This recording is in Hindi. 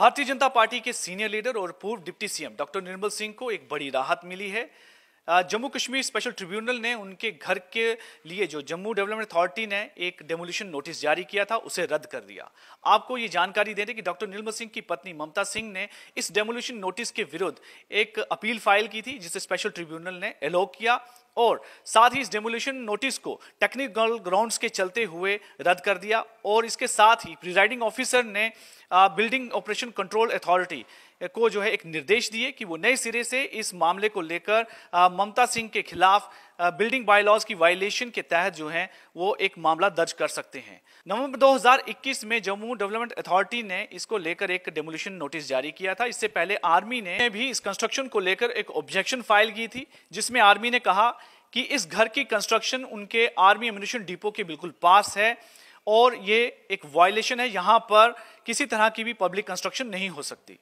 भारतीय जनता पार्टी के सीनियर लीडर और पूर्व deputy CM doctor Nirmal Singh को एक बड़ी राहत मिली है जम्मू कश्मीर स्पेशल ट्रिब्यूनल ने उनके घर के लिए जो जम्मू डेवलपमेंट अथॉरिटी ने एक डेमोलिशन नोटिस जारी किया था उसे रद्द कर दिया आपको ये जानकारी दे दें कि डॉक्टर निर्मल सिंह की पत्नी ममता सिंह ने इस डेमोलिशन नोटिस के विरुद्ध एक अपील फाइल की थी जिसे स्पेशल ट्रिब्यूनल ने अलो किया और साथ ही इस डेमोलिशन नोटिस को टेक्निकल ग्राउंड्स के चलते हुए रद्द कर दिया और इसके साथ ही प्रिजाइडिंग ऑफिसर ने बिल्डिंग ऑपरेशन कंट्रोल अथॉरिटी को जो है एक निर्देश दिए कि वो नए सिरे से इस मामले को लेकर ममता सिंह के खिलाफ बिल्डिंग बायलॉज की वायलेशन के तहत जो है वो एक मामला दर्ज कर सकते हैं नवंबर 2021 में जम्मू डेवलपमेंट अथॉरिटी ने इसको लेकर एक डेमोलिशन नोटिस जारी किया था इससे पहले आर्मी ने भी इस कंस्ट्रक्शन को लेकर एक ऑब्जेक्शन फाइल की थी जिसमें आर्मी ने कहा कि इस घर की कंस्ट्रक्शन उनके आर्मी एम्यूनिशन डिपो के बिल्कुल पास है और ये एक वायलेशन है यहाँ पर किसी तरह की भी पब्लिक कंस्ट्रक्शन नहीं हो सकती